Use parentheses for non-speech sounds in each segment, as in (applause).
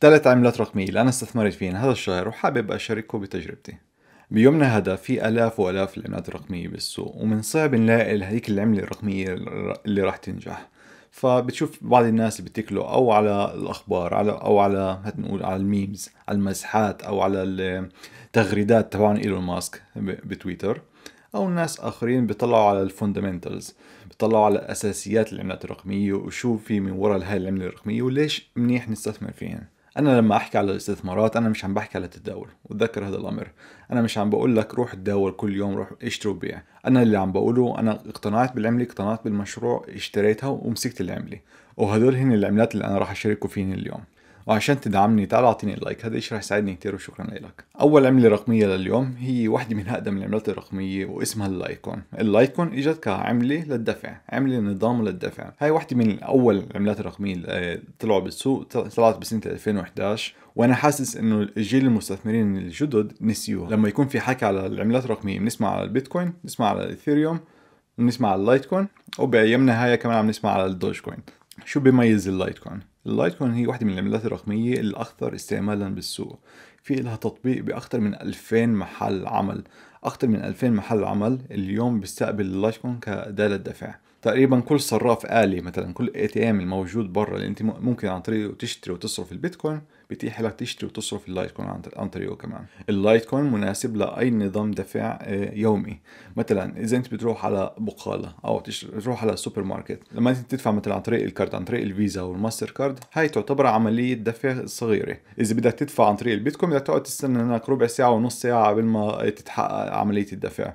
ثالث عملات رقمية اللي أنا استثمرت فيهن هذا الشهر وحابب أشاركه بتجربتي بيومنا هذا في آلاف وآلاف العملات الرقمية بالسوق ومن صعب نلاقي هذيك العملة الرقمية اللي راح تنجح فبتشوف بعض الناس اللي بتكلوا او على الاخبار على او على نقول على الميمز على المزحات او على التغريدات تبع ايلون ماسك بتويتر او ناس اخرين بيطلعوا على الفوندمنتالز بيطلعوا على اساسيات العملات الرقميه وشو في من وراء هاي العمله الرقميه وليش منيح نستثمر فيها انا لما احكي على الاستثمارات انا مش عم بحكي على التداول وتذكر هذا الامر انا مش عم بقول لك روح تداول كل يوم روح اشتري وبيع انا اللي عم بقوله انا اقتنعت بالعمله اقتنعت بالمشروع اشتريتها ومسكت العمله وهدول هن العملات اللي انا راح اشاركه فيهن اليوم وعشان تدعمني تعال اعطيني لايك هذا الشيء رح يساعدني كثير وشكرا لك اول عمله رقميه لليوم هي واحده من اقدم العملات الرقميه واسمها اللايكون اللايكون اجت كعمله للدفع عمله نظام للدفع هاي واحده من اول العملات الرقميه اللي طلعوا بالسوق طلعت بسنه 2011 وانا حاسس انه الجيل المستثمرين الجدد نسيوها لما يكون في حكي على العملات الرقميه بنسمع على البيتكوين بنسمع على الاثيريوم بنسمع على اللايتكوين وبايامنا هاي كمان عم نسمع على الدوج كوين شو بيميز اللايت كوين؟ اللايت كوين هي واحدة من العملات الرقمية الأكثر استعمالا بالسوق في لها تطبيق بأكثر من 2000 محل عمل أكثر من 2000 محل عمل اليوم بيستقبل اللايت كوين كآلة دفع تقريبا كل صراف آلي مثلا كل اي تي ام الموجود برا اللي انت ممكن عن طريقه تشتري وتصرف البيتكوين بيتيح لك تشتري وتصرف اللايت كوين عن طريقه كمان اللايت كوين مناسب لاي نظام دفع آه، يومي مثلا اذا انت بتروح على بقاله او تروح على سوبر ماركت لما انت تدفع مثلا عن طريق الكارد عن طريق الفيزا والماستر كارد هاي تعتبر عمليه دفع صغيره اذا بدك تدفع عن طريق البيتكوين بدك تقعد تستنى هناك ربع ساعه ونص ساعه قبل ما تتحقق عمليه الدفع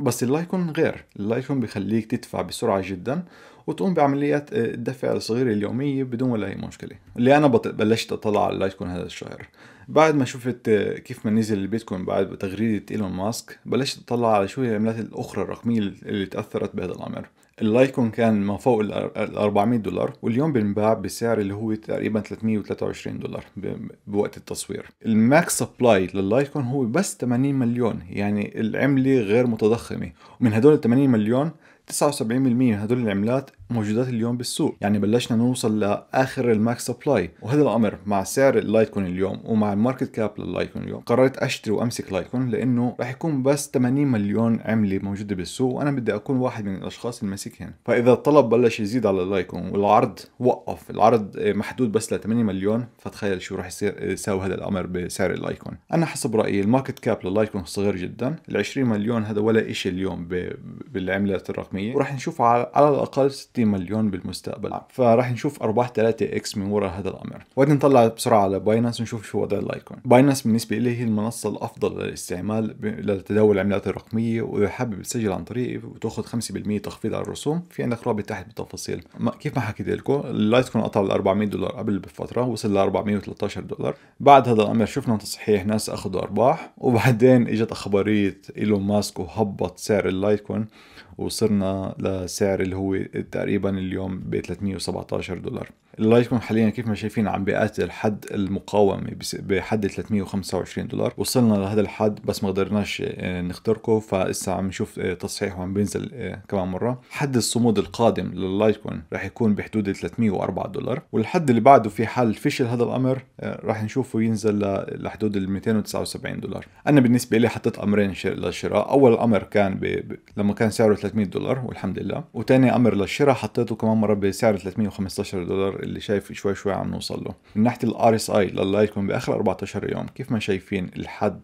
بس اللايكون غير اللايكون بخليك تدفع بسرعة جدا وتقوم بعمليات الدفع الصغيرة اليومية بدون ولا أي مشكلة اللي أنا بلشت أطلع على اللايكون هذا الشهر بعد ما شفت كيف ما نزل البيتكوين بعد تغريدة إيلون ماسك بلشت أطلع على شو العملات الأخرى الرقمية اللي تأثرت بهذا الأمر اللايكون كان ما فوق ال 400 دولار واليوم بنباع بسعر اللي هو تقريبا 323 دولار بوقت التصوير الماكس سبلاي لللايكون هو بس 80 مليون يعني العمله غير متضخمه ومن هدول 80 مليون 79% من هدول العملات موجودات اليوم بالسوق يعني بلشنا نوصل لاخر الماكس سبلاي وهذا الامر مع سعر اللايتكون اليوم ومع الماركت كاب لللايتكون اليوم قررت اشتري وامسك لايتكون لانه راح يكون بس 80 مليون عمله موجوده بالسوق وانا بدي اكون واحد من الاشخاص اللي ماسكهم فاذا الطلب بلش يزيد على اللايتكوين والعرض وقف العرض محدود بس ل 8 مليون فتخيل شو راح يصير يساوي هذا الامر بسعر اللايتكون انا حسب رايي الماركت كاب لللايتكون صغير جدا ال 20 مليون هذا ولا شيء اليوم بالعملات الرقميه وراح نشوف على, على الاقل 60 مليون بالمستقبل آه. فراح نشوف ارباح 3 اكس من وراء هذا الامر وبعدين نطلع بسرعه على باينانس ونشوف شو وضع اللايكون باينانس بالنسبه لي هي المنصه الافضل للاستعمال لتداول العملات الرقميه واذا حابب تسجل عن طريقي وتاخذ 5% تخفيض على الرسوم في عندك رابط تحت بالتفاصيل ما كيف ما حكيت لكم اللايتكوين قطع ال 400 دولار قبل بفتره وصل ل 413 دولار بعد هذا الامر شفنا تصحيح ناس اخذوا ارباح وبعدين اجت اخباريه ايلون ماسك وهبط سعر اللايتكوين وصرنا لسعر اللي هو تقريبا اليوم ب 317 دولار اللايت كوين حاليا كيف ما شايفين عم بيقاتل حد المقاومه بحد 325 دولار وصلنا لهذا الحد بس ما قدرناش آه، نخترقه فاسا عم نشوف آه، تصحيح وعم بينزل آه، كمان مره حد الصمود القادم لللايت كوين راح يكون بحدود 304 دولار والحد اللي بعده في حال فشل هذا الامر راح نشوفه ينزل لحدود ال 279 دولار انا بالنسبه لي حطيت امرين للشراء اول امر كان ب... لما كان سعره 300 دولار والحمد لله وتاني امر للشراء حطيته كمان مره بسعر 315 دولار اللي شايف شوي شوي عم نوصل له من ناحيه الار اس اي لله باخر 14 يوم كيف ما شايفين الحد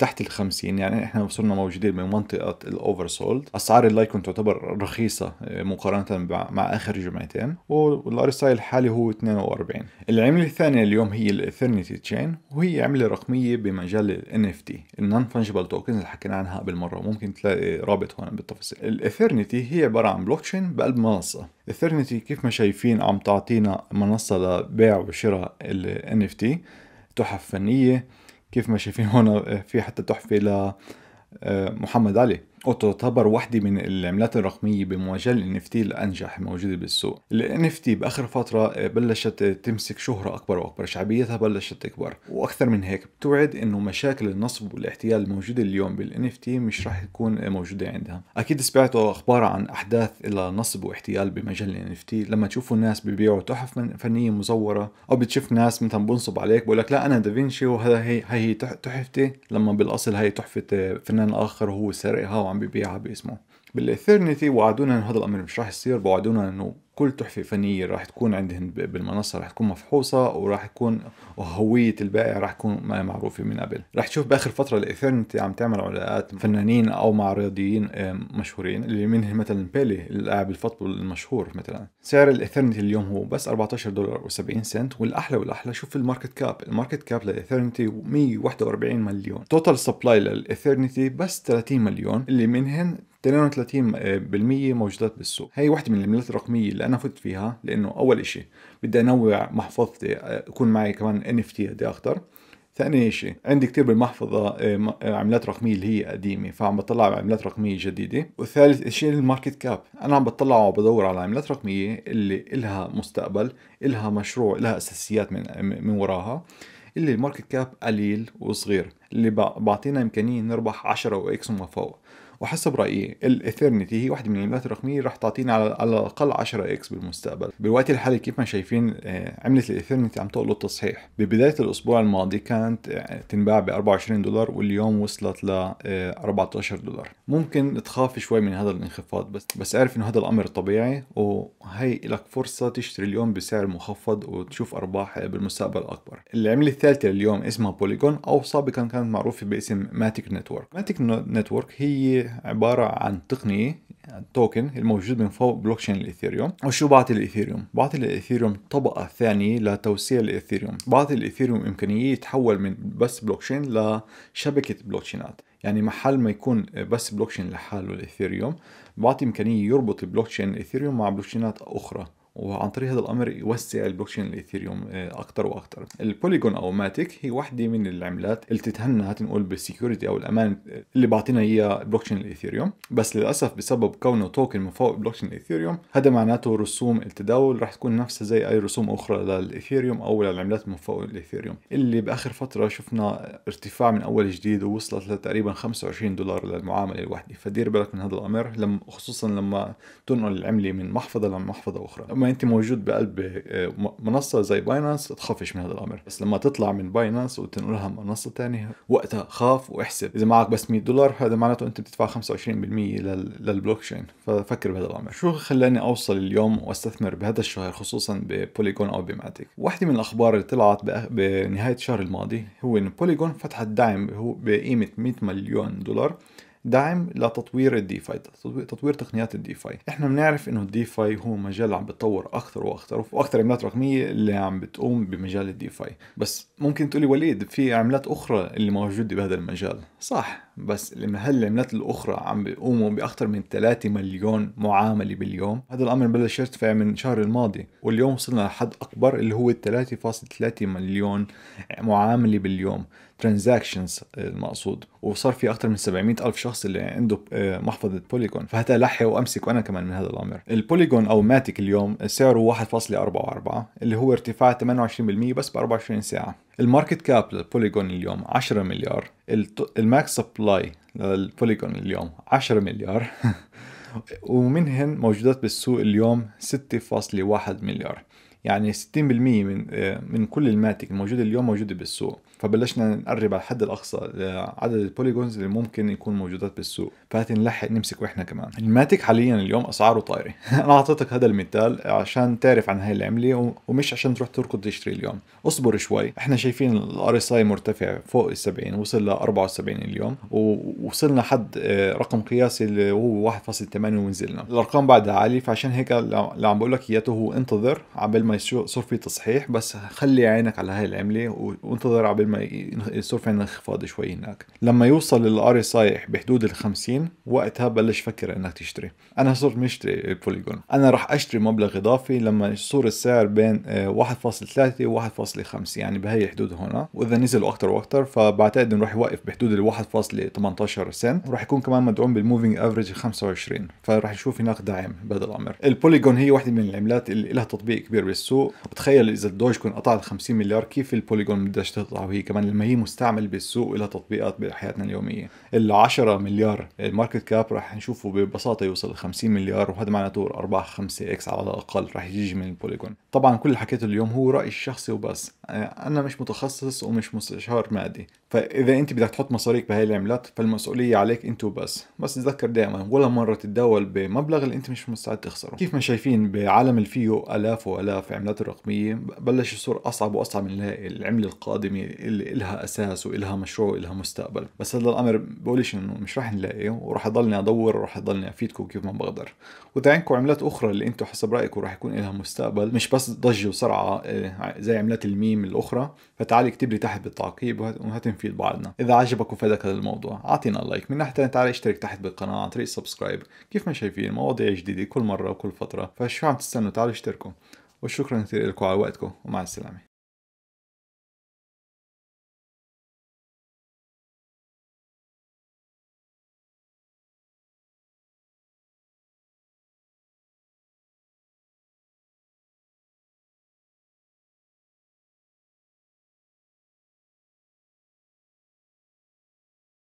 تحت ال 50 يعني احنا وصلنا موجودين من منطقه الاوفر سولد اسعار اللايكون تعتبر رخيصه آه، مقارنه مع اخر جمعتين والار اس اي الحالي هو 42 العمله الثانيه اليوم هي الاثرنتي تشين وهي عمله رقميه بمجال الان اف تي النون فانجبل توكنز اللي حكينا عنها قبل مره ممكن تلاقي رابط هون بالتفاصيل الاثرنتي هي عباره عن بلوك تشين بقلب منصه الاثرنتي كيف ما شايفين عم تعطينا منصه لبيع وشراء ال NFT تحف فنيه كيف ما شايفين هون آه، في حتى تحفه لمحمد آه، علي وتعتبر واحدة من العملات الرقمية بمواجهة ال NFT الأنجح الموجودة بالسوق ال NFT بآخر فترة آه، بلشت آه، تمسك شهرة أكبر وأكبر شعبيتها بلشت تكبر وأكثر من هيك بتوعد أنه مشاكل النصب والاحتيال الموجودة اليوم بال NFT مش راح تكون آه، موجودة عندها أكيد سمعتوا أخبار عن أحداث إلى نصب واحتيال بمجال ال NFT لما تشوفوا الناس ببيعوا تحف فنية مزورة أو بتشوف ناس مثلا بنصب عليك بقول لك لا أنا دافينشي وهذا هي هي تحفتي لما بالأصل هي تحفة فنان آخر وهو سرقها عم ببيعها باسمه بالاثرنيتي وعدونا انه هذا الامر مش راح يصير بوعدونا انه كل تحفة فنية راح تكون عندهم بالمنصة راح تكون مفحوصة وراح يكون وهوية البائع راح تكون معروفة من قبل راح تشوف بآخر فترة الإثيرنتي عم تعمل علاقات فنانين أو مع رياضيين مشهورين اللي منهم مثلا بيلي اللاعب الفوتبول المشهور مثلا سعر الإثيرنتي اليوم هو بس 14 دولار و70 سنت والأحلى والأحلى شوف الماركت كاب الماركت كاب للإثيرنتي 141 مليون توتال سبلاي للإثيرنتي بس 30 مليون اللي منهم 32% موجودات بالسوق هي واحدة من العملات الرقمية اللي أنا فت فيها لأنه أول إشي بدي أنوع محفظتي يكون معي كمان NFT قد أخضر إيه ثاني شيء عندي كثير بالمحفظة عملات رقمية اللي هي قديمة فعم بطلع على عملات رقمية جديدة وثالث شيء الماركت كاب أنا عم بطلع وبدور على عملات رقمية اللي إلها مستقبل إلها مشروع إلها أساسيات من, من وراها اللي الماركت كاب قليل وصغير اللي بعطينا إمكانية نربح 10 وإكس وما فوق وحسب رايي الاثيرنتي هي واحده من العملات الرقميه راح تعطينا على, الاقل 10 اكس بالمستقبل بالوقت الحالي كيف ما شايفين آه، عمله الاثيرنتي عم تقلب تصحيح ببدايه الاسبوع الماضي كانت آه، تنباع ب 24 دولار واليوم وصلت ل 14 آه، دولار ممكن تخاف شوي من هذا الانخفاض بس بس اعرف انه هذا الامر طبيعي وهي لك فرصه تشتري اليوم بسعر مخفض وتشوف ارباح بالمستقبل اكبر العمله الثالثه اليوم اسمها بوليجون او سابقا كانت معروفه باسم ماتيك نتورك ماتيك نتورك هي عبارة عن تقنية توكن الموجود من فوق بلوكشين الاثيريوم وشو بعطي الاثيريوم بعطي الاثيريوم طبقة ثانية لتوسيع الاثيريوم بعطي الاثيريوم امكانية يتحول من بس بلوكشين لشبكة بلوكشينات يعني محل ما يكون بس بلوكشين لحاله الاثيريوم بعطي امكانية يربط بلوكشين الاثيريوم مع بلوكشينات اخرى وعن طريق هذا الامر يوسع البلوكشين الايثيريوم اكثر آه، واكثر البوليجون او ماتيك هي واحده من العملات اللي تتهنى هتنقول بالسكيورتي او الامان آه، اللي بعطينا اياه بلوكشين الايثيريوم بس للاسف بسبب كونه توكن من فوق بلوكشين الايثيريوم هذا معناته رسوم التداول رح تكون نفسها زي اي رسوم اخرى للايثيريوم او للعملات من فوق الايثيريوم اللي باخر فتره شفنا ارتفاع من اول جديد ووصلت لتقريبا 25 دولار للمعامله الواحده فدير بالك من هذا الامر لما خصوصا لما تنقل العمله من محفظه لمحفظه اخرى ما انت موجود بقلب آه، منصه زي باينانس تخافش من هذا الامر بس لما تطلع من باينانس وتنقلها منصه ثانيه وقتها خاف واحسب اذا معك بس 100 دولار هذا معناته انت بتدفع 25% للبلوك تشين ففكر بهذا الامر شو خلاني اوصل اليوم واستثمر بهذا الشهر خصوصا ببوليجون او بماتيك واحده من الاخبار اللي طلعت بنهايه الشهر الماضي هو ان بوليجون فتحت دعم بقيمه 100 مليون دولار دعم لتطوير الديفاي تطوير تقنيات الديفاي احنا بنعرف انه الديفاي هو مجال عم بتطور اكثر واكثر واكثر عملات رقميه اللي عم بتقوم بمجال الديفاي بس ممكن تقولي وليد في عملات اخرى اللي موجوده بهذا المجال صح بس هل العملات الاخرى عم بيقوموا باكثر من 3 مليون معامله باليوم هذا الامر بلش يرتفع من شهر الماضي واليوم وصلنا لحد اكبر اللي هو 3.3 مليون معامله باليوم ترانزاكشنز المقصود وصار في اكثر من 700 الف شخص اللي عنده آه، محفظه بوليجون فهتا لحي وامسك وانا كمان من هذا الامر البوليجون او ماتك اليوم سعره 1.44 اللي هو ارتفاع 28% بس ب 24 ساعه الماركت كاب للبوليجون اليوم 10 مليار الماكس سبلاي للبوليجون اليوم 10 مليار (laughs) ومنهن موجودات بالسوق اليوم 6.1 مليار يعني 60% من آه، من كل الماتك الموجوده اليوم موجوده بالسوق فبلشنا نقرب على الحد الاقصى لعدد البوليجونز اللي ممكن يكون موجودات بالسوق فهات نلحق نمسك واحنا كمان الماتيك حاليا اليوم اسعاره طايره (laughs) انا اعطيتك هذا المثال عشان تعرف عن هاي العمله ومش عشان تروح تركض تشتري اليوم اصبر شوي احنا شايفين الار اس اي مرتفع فوق ال 70 وصل ل 74 اليوم ووصلنا حد آه، رقم قياسي اللي هو 1.8 ونزلنا الارقام بعدها عاليه فعشان هيك اللي عم بقول لك اياه هو انتظر عبال ما يصير في تصحيح بس خلي عينك على هاي العمله وانتظر عبال ما يصير في انخفاض شوي هناك لما يوصل الار اس اي بحدود ال 50 وقتها بلش فكر انك تشتري انا صرت مشتري بوليجون انا راح اشتري مبلغ اضافي لما يصير السعر بين 1.3 و 1.5 يعني بهي الحدود هنا واذا نزل اكثر واكثر فبعتقد انه راح يوقف بحدود ال 1.18 سنت وراح يكون كمان مدعوم بالموفينج افريج 25 فراح نشوف هناك دعم بهذا الامر البوليجون هي واحده من العملات اللي لها تطبيق كبير بالسوق وتخيل اذا الدوج كون قطعت 50 مليار كيف البوليجون بدها تقطع وهي التطبيق كمان لما هي مستعمل بالسوق إلى تطبيقات بحياتنا اليوميه ال 10 مليار الماركت كاب راح نشوفه ببساطه يوصل 50 مليار وهذا معناته أربعة 5 اكس على الاقل راح يجي من البوليجون طبعا كل اللي حكيته اليوم هو رايي الشخصي وبس انا مش متخصص ومش مستشار مادي فاذا انت بدك تحط مصاريك بهاي العملات فالمسؤوليه عليك انت وبس بس تذكر دائما ولا مره تتداول بمبلغ اللي انت مش مستعد تخسره كيف ما شايفين بعالم الفيو الاف والاف عملات الرقميه بلش يصير اصعب واصعب من العمله القادمه اللي إلها أساس وإلها مشروع وإلها مستقبل بس هذا الأمر بقولش إنه مش راح نلاقيه وراح أضلني أدور وراح أضلني أفيدكم كيف ما بقدر وإذا عندكم عملات أخرى اللي أنتم حسب رأيكم راح يكون إلها مستقبل مش بس ضجة وسرعة آه، زي عملات الميم الأخرى فتعالي اكتب لي تحت بالتعقيب وهتنفيد بعضنا إذا عجبك وفادك هذا الموضوع أعطينا لايك من ناحية ثانية تعالي اشترك تحت بالقناة عن طريق السبسكرايب كيف ما شايفين مواضيع جديدة كل مرة وكل فترة فشو عم تستنوا تعالوا اشتركوا وشكرا كثير لكم على وقتكم ومع السلامة